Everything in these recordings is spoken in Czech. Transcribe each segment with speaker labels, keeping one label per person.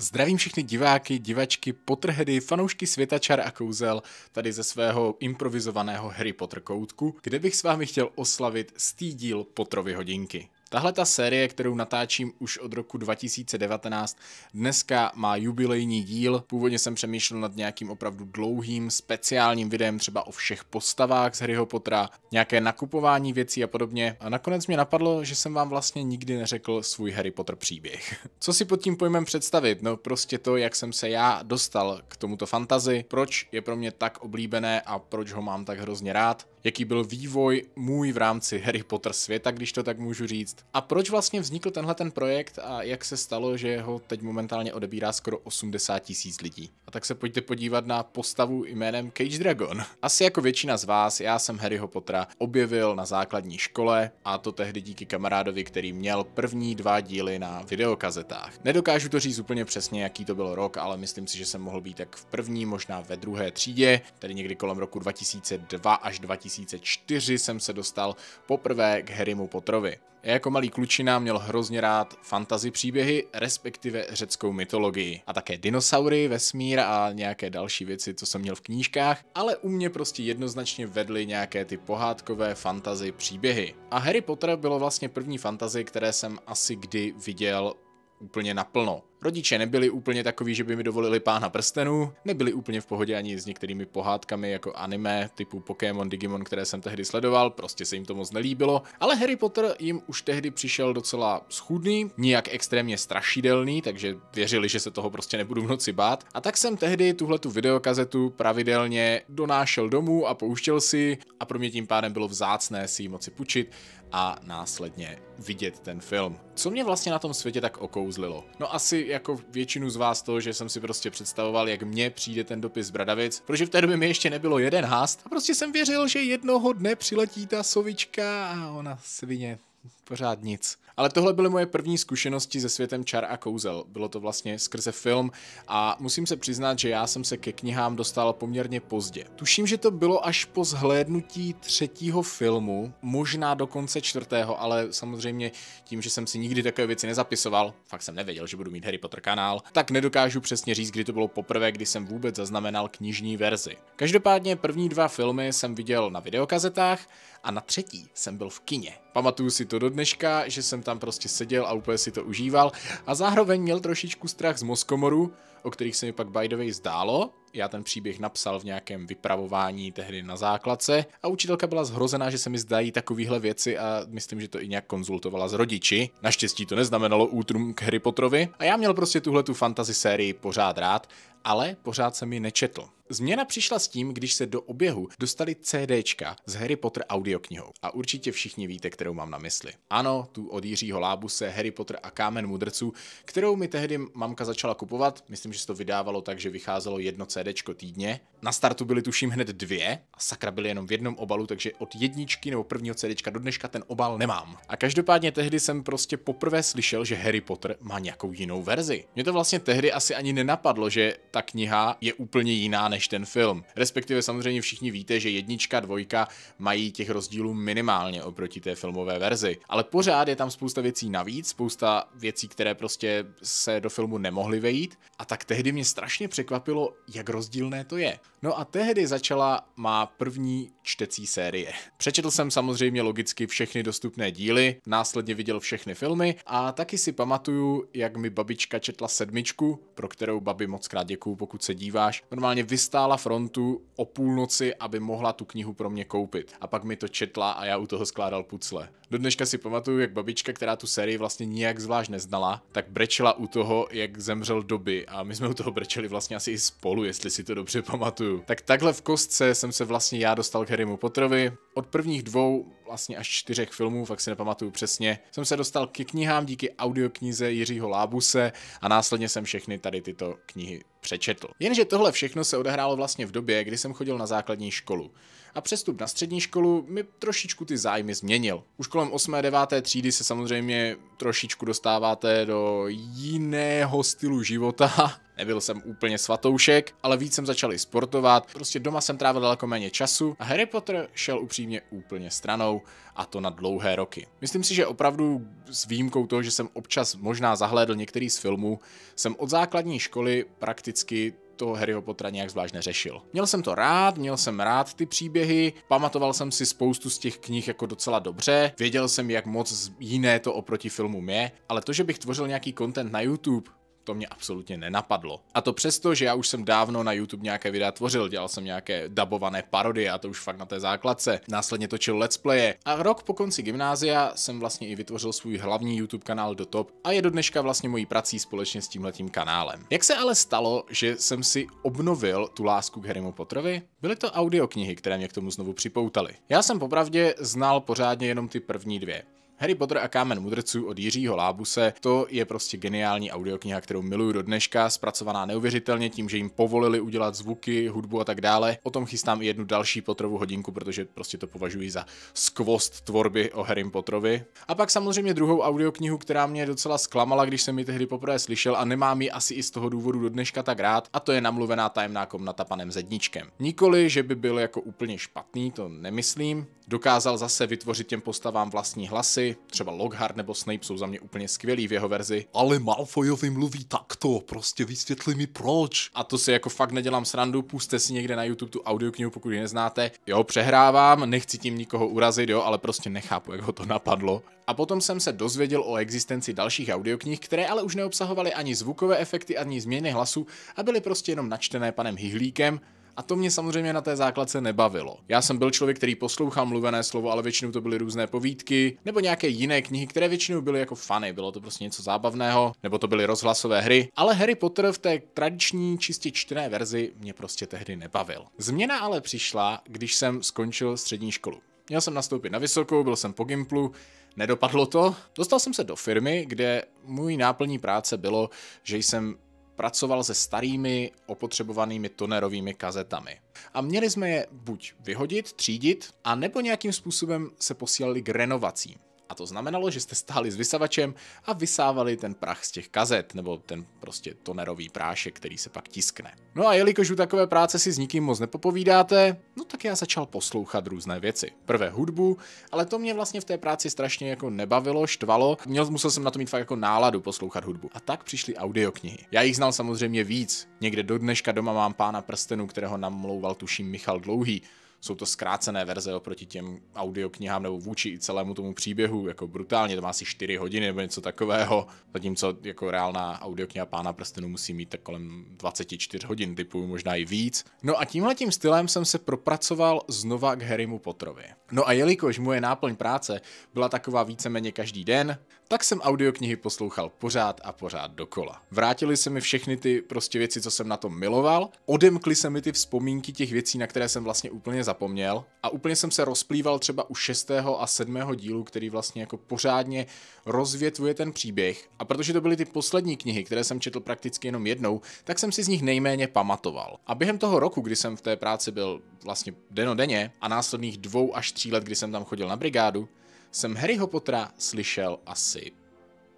Speaker 1: Zdravím všechny diváky, divačky, potrhedy, fanoušky světa čar a kouzel tady ze svého improvizovaného Harry Potter koutku, kde bych s vámi chtěl oslavit stý díl Potrovy hodinky. Tahle ta série, kterou natáčím už od roku 2019, dneska má jubilejní díl. Původně jsem přemýšlel nad nějakým opravdu dlouhým speciálním videem třeba o všech postavách z Harryho Pottera, nějaké nakupování věcí a podobně. A nakonec mě napadlo, že jsem vám vlastně nikdy neřekl svůj Harry Potter příběh. Co si pod tím pojmem představit? No prostě to, jak jsem se já dostal k tomuto fantazi, proč je pro mě tak oblíbené a proč ho mám tak hrozně rád jaký byl vývoj můj v rámci Harry Potter světa, když to tak můžu říct. A proč vlastně vznikl tenhle ten projekt a jak se stalo, že ho teď momentálně odebírá skoro 80 tisíc lidí. A tak se pojďte podívat na postavu jménem Cage Dragon. Asi jako většina z vás, já jsem Harryho Pottera objevil na základní škole a to tehdy díky kamarádovi, který měl první dva díly na videokazetách. Nedokážu to říct úplně přesně, jaký to byl rok, ale myslím si, že jsem mohl být tak v první, možná ve druhé třídě, tedy někdy kolem roku 2002 až 2003 2004 jsem se dostal poprvé k Harrymu Potrovi. Já jako malý klučina měl hrozně rád fantasy příběhy, respektive řeckou mytologii. A také dinosaury, vesmír a nějaké další věci, co jsem měl v knížkách, ale u mě prostě jednoznačně vedly nějaké ty pohádkové fantasy příběhy. A Harry Potter bylo vlastně první fantasy, které jsem asi kdy viděl úplně naplno. Rodiče nebyli úplně takový, že by mi dovolili pána prstenů, nebyli úplně v pohodě ani s některými pohádkami jako anime typu Pokémon, Digimon, které jsem tehdy sledoval, prostě se jim to moc nelíbilo, ale Harry Potter jim už tehdy přišel docela schudný, nijak extrémně strašidelný, takže věřili, že se toho prostě nebudu v noci bát. A tak jsem tehdy tuhle tu videokazetu pravidelně donášel domů a pouštěl si a pro mě tím pádem bylo vzácné si ji moci pučit a následně vidět ten film. Co mě vlastně na tom světě tak okouzlilo? No asi jako většinu z vás to, že jsem si prostě představoval, jak mně přijde ten dopis z Bradavic, protože v té době mi ještě nebylo jeden hást a prostě jsem věřil, že jednoho dne přiletí ta sovička a ona svině pořád nic. Ale tohle byly moje první zkušenosti se světem čar a kouzel. Bylo to vlastně skrze film a musím se přiznat, že já jsem se ke knihám dostal poměrně pozdě. Tuším, že to bylo až po zhlédnutí třetího filmu, možná dokonce čtvrtého, ale samozřejmě tím, že jsem si nikdy takové věci nezapisoval, fakt jsem nevěděl, že budu mít Harry Potter kanál, tak nedokážu přesně říct, kdy to bylo poprvé, kdy jsem vůbec zaznamenal knižní verzi. Každopádně první dva filmy jsem viděl na videokazetách a na třetí jsem byl v kině. Pamatuju si to do dneška, že jsem tam prostě seděl a úplně si to užíval a zároveň měl trošičku strach z mozkomoru, o kterých se mi pak by the way zdálo. Já ten příběh napsal v nějakém vypravování tehdy na základce a učitelka byla zhrozená, že se mi zdají takovéhle věci a myslím, že to i nějak konzultovala s rodiči. Naštěstí to neznamenalo útrum k Harry Potterovi a já měl prostě tuhle tu fantasy sérii pořád rád, ale pořád se mi nečetl. Změna přišla s tím, když se do oběhu dostali CDčka s Harry Potter audioknihou. A určitě všichni víte, kterou mám na mysli. Ano, tu od Jiřího Lábuse, Harry Potter a Kámen mudrců, kterou mi tehdy mamka začala kupovat, myslím, myslím, že se to vydávalo tak, že vycházelo jedno CD týdně. Na startu byly tuším hned dvě a sakra byly jenom v jednom obalu, takže od jedničky nebo prvního CD do dneška ten obal nemám. A každopádně tehdy jsem prostě poprvé slyšel, že Harry Potter má nějakou jinou verzi. Mě to vlastně tehdy asi ani nenapadlo, že ta kniha je úplně jiná než ten film. Respektive samozřejmě všichni víte, že jednička, dvojka mají těch rozdílů minimálně oproti té filmové verzi. Ale pořád je tam spousta věcí navíc, spousta věcí, které prostě se do filmu nemohly vejít. A ta tak tehdy mě strašně překvapilo, jak rozdílné to je. No a tehdy začala má první čtecí série. Přečetl jsem samozřejmě logicky všechny dostupné díly, následně viděl všechny filmy a taky si pamatuju, jak mi babička četla sedmičku, pro kterou babi moc krát děkuju, pokud se díváš, normálně vystála frontu o půlnoci, aby mohla tu knihu pro mě koupit. A pak mi to četla a já u toho skládal pucle. Do dneška si pamatuju, jak babička, která tu sérii vlastně nijak zvlášť neznala, tak brečela u toho, jak zemřel doby a my jsme u toho brečeli vlastně asi i spolu, jestli si to dobře pamatuju. Tak takhle v kostce jsem se vlastně já dostal k Harrymu Potterovi od prvních dvou vlastně až čtyřech filmů, fakt si nepamatuju přesně, jsem se dostal ke knihám díky audioknize Jiřího Lábuse a následně jsem všechny tady tyto knihy přečetl. Jenže tohle všechno se odehrálo vlastně v době, kdy jsem chodil na základní školu. A přestup na střední školu mi trošičku ty zájmy změnil. Už kolem 8. 9. třídy se samozřejmě trošičku dostáváte do jiného stylu života. Nebyl jsem úplně svatoušek, ale víc jsem začal i sportovat, prostě doma jsem trávil daleko méně času a Harry Potter šel upřímně úplně stranou a to na dlouhé roky. Myslím si, že opravdu s výjimkou toho, že jsem občas možná zahlédl některý z filmů, jsem od základní školy prakticky toho Harryho Pottera nějak zvlášť neřešil. Měl jsem to rád, měl jsem rád ty příběhy, pamatoval jsem si spoustu z těch knih jako docela dobře, věděl jsem, jak moc jiné to oproti filmům je, ale to, že bych tvořil nějaký content na YouTube, to mě absolutně nenapadlo. A to přesto, že já už jsem dávno na YouTube nějaké videa tvořil, dělal jsem nějaké dabované parodie a to už fakt na té základce. Následně točil let's playe a rok po konci gymnázia jsem vlastně i vytvořil svůj hlavní YouTube kanál do top a je do dneška vlastně mojí prací společně s tímhletím kanálem. Jak se ale stalo, že jsem si obnovil tu lásku k Harrymu Potterovi? Byly to audioknihy, které mě k tomu znovu připoutaly. Já jsem popravdě znal pořádně jenom ty první dvě. Harry Potter a kámen mudrců od Jiřího Lábuse, to je prostě geniální audiokniha, kterou miluju do dneška, zpracovaná neuvěřitelně tím, že jim povolili udělat zvuky, hudbu a tak dále. O tom chystám i jednu další Potterovu hodinku, protože prostě to považuji za skvost tvorby o Harry Potterovi. A pak samozřejmě druhou audioknihu, která mě docela zklamala, když jsem ji tehdy poprvé slyšel a nemám ji asi i z toho důvodu do dneška tak rád, a to je namluvená tajemná komnata panem Zedničkem. Nikoli, že by byl jako úplně špatný, to nemyslím, Dokázal zase vytvořit těm postavám vlastní hlasy, třeba Lockhart nebo Snape jsou za mě úplně skvělí v jeho verzi. Ale Malfoyovi mluví takto, prostě vysvětli mi proč. A to si jako fakt nedělám srandu, puste si někde na YouTube tu audioknihu, pokud ji neznáte. Jo, přehrávám, nechci tím nikoho urazit, jo, ale prostě nechápu, jak ho to napadlo. A potom jsem se dozvěděl o existenci dalších audioknih, které ale už neobsahovaly ani zvukové efekty, ani změny hlasu a byly prostě jenom načtené panem Hihlíkem, a to mě samozřejmě na té základce nebavilo. Já jsem byl člověk, který poslouchal mluvené slovo, ale většinou to byly různé povídky nebo nějaké jiné knihy, které většinou byly jako fany, bylo to prostě něco zábavného, nebo to byly rozhlasové hry, ale Harry Potter v té tradiční čistě čtené verzi mě prostě tehdy nebavil. Změna ale přišla, když jsem skončil střední školu. Měl jsem nastoupit na vysokou, byl jsem po Gimplu, nedopadlo to. Dostal jsem se do firmy, kde můj náplní práce bylo, že jsem pracoval se starými opotřebovanými tonerovými kazetami. A měli jsme je buď vyhodit, třídit, a nebo nějakým způsobem se posílali k renovacím. A to znamenalo, že jste stáli s vysavačem a vysávali ten prach z těch kazet, nebo ten prostě tonerový prášek, který se pak tiskne. No a jelikož u takové práce si s nikým moc nepopovídáte, no tak já začal poslouchat různé věci. Prvé hudbu, ale to mě vlastně v té práci strašně jako nebavilo, štvalo. Měl, musel jsem na to mít fakt jako náladu poslouchat hudbu. A tak přišly audioknihy. Já jich znal samozřejmě víc. Někde do dneška doma mám pána prstenu, kterého namlouval tuším Michal Dlouhý jsou to zkrácené verze oproti těm audioknihám nebo vůči i celému tomu příběhu, jako brutálně, to má asi 4 hodiny nebo něco takového, zatímco jako reálná audiokniha Pána prstenu musí mít tak kolem 24 hodin, typu možná i víc. No a tímhle tím stylem jsem se propracoval znova k Harrymu Potrovi. No a jelikož moje náplň práce byla taková víceméně každý den, tak jsem audioknihy poslouchal pořád a pořád dokola. Vrátili se mi všechny ty prostě věci, co jsem na tom miloval, odemkly se mi ty vzpomínky těch věcí, na které jsem vlastně úplně zapomněl a úplně jsem se rozplýval třeba u šestého a sedmého dílu, který vlastně jako pořádně rozvětvuje ten příběh a protože to byly ty poslední knihy, které jsem četl prakticky jenom jednou, tak jsem si z nich nejméně pamatoval. A během toho roku, kdy jsem v té práci byl vlastně denodenně a následných dvou až tří let, kdy jsem tam chodil na brigádu, jsem Harryho Pottera slyšel asi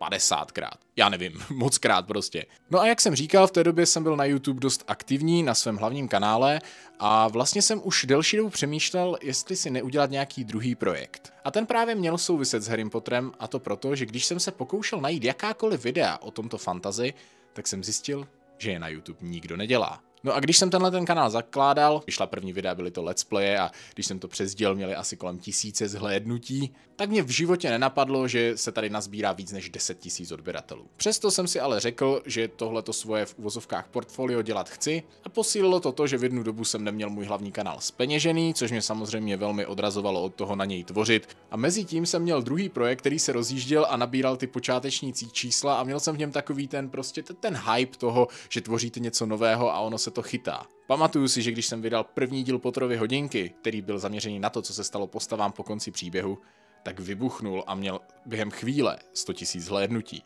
Speaker 1: 50krát. Já nevím, moc krát prostě. No a jak jsem říkal, v té době jsem byl na YouTube dost aktivní na svém hlavním kanále a vlastně jsem už delší dobu přemýšlel, jestli si neudělat nějaký druhý projekt. A ten právě měl souviset s Harry Potterem a to proto, že když jsem se pokoušel najít jakákoliv videa o tomto fantazi, tak jsem zjistil, že je na YouTube nikdo nedělá. No a když jsem tenhle ten kanál zakládal, vyšla první videa, byly to let's play a když jsem to přezděl, měli asi kolem tisíce zhlédnutí, tak mě v životě nenapadlo, že se tady nazbírá víc než 10 tisíc odběratelů. Přesto jsem si ale řekl, že tohleto svoje v uvozovkách portfolio dělat chci a posílilo to to, že v jednu dobu jsem neměl můj hlavní kanál speněžený, což mě samozřejmě velmi odrazovalo od toho na něj tvořit. A mezi tím jsem měl druhý projekt, který se rozjížděl a nabíral ty počáteční čísla a měl jsem v něm takový ten prostě ten hype toho, že tvoříte něco nového a ono se to chytá. Pamatuju si, že když jsem vydal první díl Potrovy hodinky, který byl zaměřený na to, co se stalo postavám po konci příběhu, tak vybuchnul a měl během chvíle 100 000 hlédnutí.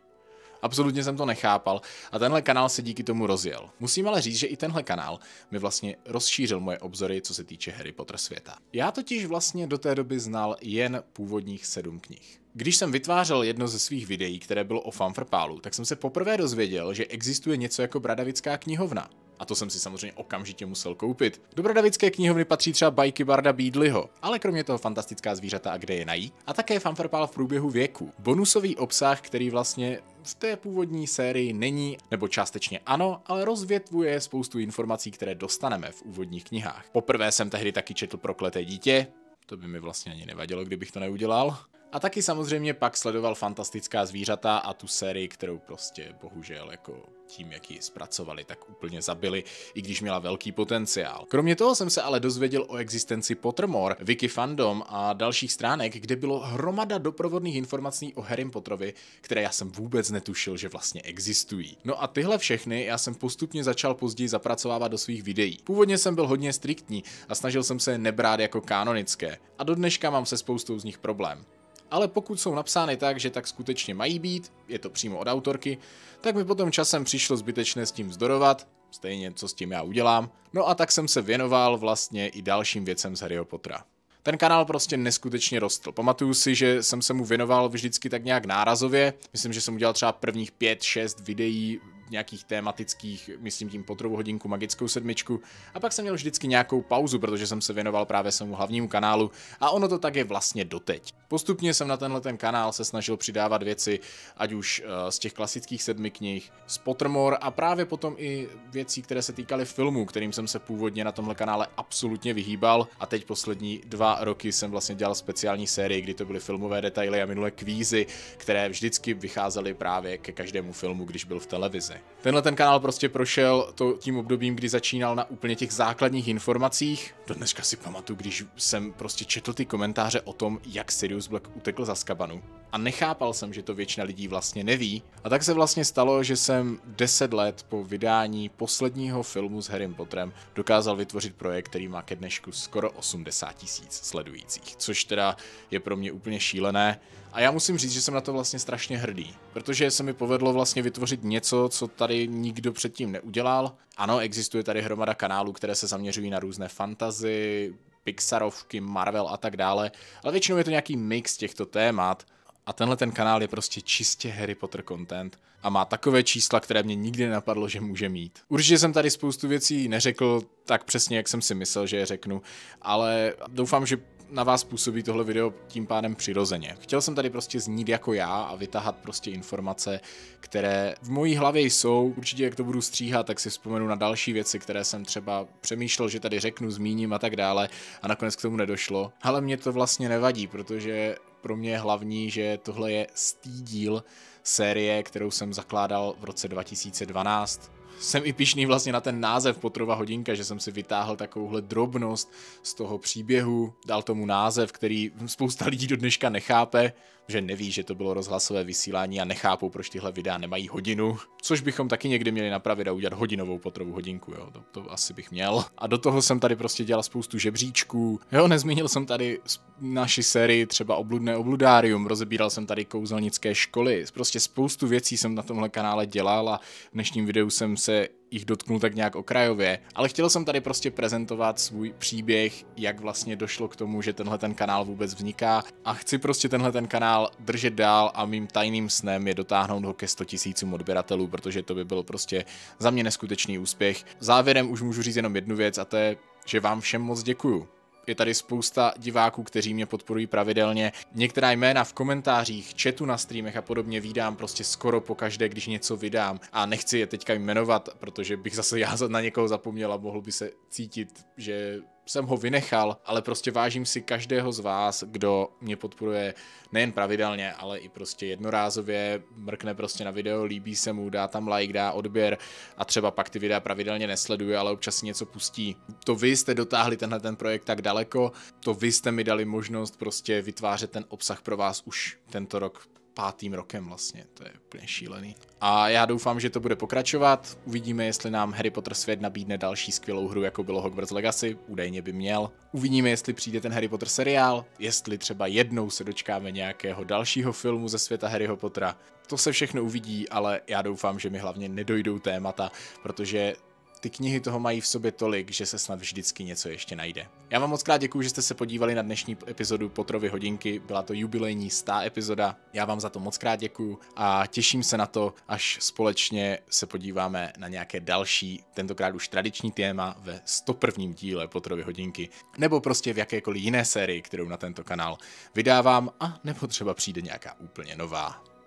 Speaker 1: Absolutně jsem to nechápal a tenhle kanál se díky tomu rozjel. Musím ale říct, že i tenhle kanál mi vlastně rozšířil moje obzory, co se týče Harry Potter světa. Já totiž vlastně do té doby znal jen původních sedm knih. Když jsem vytvářel jedno ze svých videí, které bylo o fanfrpálu, tak jsem se poprvé dozvěděl, že existuje něco jako Bradavická knihovna a to jsem si samozřejmě okamžitě musel koupit. Do bradavické knihovny patří třeba bajky Barda Beadleyho, ale kromě toho fantastická zvířata a kde je najít, a také fanfarpál v průběhu věku. Bonusový obsah, který vlastně v té původní sérii není, nebo částečně ano, ale rozvětvuje spoustu informací, které dostaneme v úvodních knihách. Poprvé jsem tehdy taky četl Prokleté dítě, to by mi vlastně ani nevadilo, kdybych to neudělal. A taky samozřejmě pak sledoval fantastická zvířata a tu sérii, kterou prostě bohužel jako tím, jak ji zpracovali, tak úplně zabili, i když měla velký potenciál. Kromě toho jsem se ale dozvěděl o existenci Pottermore, Wiki Fandom a dalších stránek, kde bylo hromada doprovodných informací o Harry Potterovi, které já jsem vůbec netušil, že vlastně existují. No a tyhle všechny já jsem postupně začal později zapracovávat do svých videí. Původně jsem byl hodně striktní a snažil jsem se nebrát jako kanonické a do dneška mám se spoustou z nich problém ale pokud jsou napsány tak, že tak skutečně mají být, je to přímo od autorky, tak mi potom časem přišlo zbytečné s tím vzdorovat, stejně co s tím já udělám, no a tak jsem se věnoval vlastně i dalším věcem z Harryho Pottera. Ten kanál prostě neskutečně rostl. Pamatuju si, že jsem se mu věnoval vždycky tak nějak nárazově. Myslím, že jsem udělal třeba prvních 5-6 videí nějakých tématických, myslím tím potrovu hodinku magickou sedmičku a pak jsem měl vždycky nějakou pauzu, protože jsem se věnoval právě svému hlavnímu kanálu a ono to tak je vlastně doteď. Postupně jsem na tenhle ten kanál se snažil přidávat věci, ať už eh, z těch klasických sedmi knih, z Pottermore a právě potom i věcí, které se týkaly filmů, kterým jsem se původně na tomhle kanále absolutně vyhýbal a teď poslední dva roky jsem vlastně dělal speciální sérii, kdy to byly filmové detaily a minule kvízy, které vždycky vycházely právě ke každému filmu, když byl v televizi. Ukrajiny. Tenhle ten kanál prostě prošel to tím obdobím, kdy začínal na úplně těch základních informacích. Do dneška si pamatuju, když jsem prostě četl ty komentáře o tom, jak Sirius Black utekl za Skabanu. A nechápal jsem, že to většina lidí vlastně neví. A tak se vlastně stalo, že jsem 10 let po vydání posledního filmu s Harrym Potterem dokázal vytvořit projekt, který má ke dnešku skoro 80 tisíc sledujících, což teda je pro mě úplně šílené a já musím říct, že jsem na to vlastně strašně hrdý, protože se mi povedlo vlastně vytvořit něco, co tady nikdo předtím neudělal. Ano, existuje tady hromada kanálů, které se zaměřují na různé fantazy, Pixarovky, Marvel a tak dále, ale většinou je to nějaký mix těchto témat. A tenhle ten kanál je prostě čistě Harry Potter content a má takové čísla, které mě nikdy nenapadlo, že může mít. Určitě jsem tady spoustu věcí neřekl tak přesně, jak jsem si myslel, že je řeknu, ale doufám, že na vás působí tohle video tím pádem přirozeně. Chtěl jsem tady prostě znít jako já a vytahat prostě informace, které v mojí hlavě jsou. Určitě jak to budu stříhat, tak si vzpomenu na další věci, které jsem třeba přemýšlel, že tady řeknu, zmíním a tak dále a nakonec k tomu nedošlo. Ale mě to vlastně nevadí, protože pro mě je hlavní, že tohle je stý díl série, kterou jsem zakládal v roce 2012. Jsem i pišný vlastně na ten název Potrova hodinka, že jsem si vytáhl takovouhle drobnost z toho příběhu, dal tomu název, který spousta lidí do dneška nechápe, že neví, že to bylo rozhlasové vysílání a nechápou, proč tyhle videa nemají hodinu, což bychom taky někdy měli napravit a udělat hodinovou potrovu hodinku, jo, to, to asi bych měl. A do toho jsem tady prostě dělal spoustu žebříčků, jo, nezmínil jsem tady naši sérii třeba Obludné obludárium, rozebíral jsem tady kouzelnické školy, prostě Prostě spoustu věcí jsem na tomhle kanále dělal a v dnešním videu jsem se jich dotknul tak nějak okrajově, ale chtěl jsem tady prostě prezentovat svůj příběh, jak vlastně došlo k tomu, že tenhle ten kanál vůbec vzniká a chci prostě tenhle ten kanál držet dál a mým tajným snem je dotáhnout ho ke 100 tisícům odběratelů, protože to by byl prostě za mě neskutečný úspěch. Závěrem už můžu říct jenom jednu věc a to je, že vám všem moc děkuju. Je tady spousta diváků, kteří mě podporují pravidelně. Některá jména v komentářích, chatu na streamech a podobně vídám prostě skoro po každé, když něco vydám. A nechci je teďka jmenovat, protože bych zase já na někoho zapomněl a mohl by se cítit, že jsem ho vynechal, ale prostě vážím si každého z vás, kdo mě podporuje nejen pravidelně, ale i prostě jednorázově, mrkne prostě na video, líbí se mu, dá tam like, dá odběr a třeba pak ty videa pravidelně nesleduje, ale občas něco pustí. To vy jste dotáhli tenhle ten projekt tak daleko, to vy jste mi dali možnost prostě vytvářet ten obsah pro vás už tento rok pátým rokem vlastně, to je úplně šílený. A já doufám, že to bude pokračovat, uvidíme, jestli nám Harry Potter svět nabídne další skvělou hru, jako bylo Hogwarts Legacy, údajně by měl. Uvidíme, jestli přijde ten Harry Potter seriál, jestli třeba jednou se dočkáme nějakého dalšího filmu ze světa Harryho Pottera. To se všechno uvidí, ale já doufám, že mi hlavně nedojdou témata, protože ty knihy toho mají v sobě tolik, že se snad vždycky něco ještě najde. Já vám moc krát děkuji, že jste se podívali na dnešní epizodu Potrovy hodinky, byla to jubilejní stá epizoda, já vám za to moc krát děkuji a těším se na to, až společně se podíváme na nějaké další, tentokrát už tradiční téma ve 101. díle Potrovy hodinky, nebo prostě v jakékoliv jiné sérii, kterou na tento kanál vydávám a nebo třeba přijde nějaká úplně nová.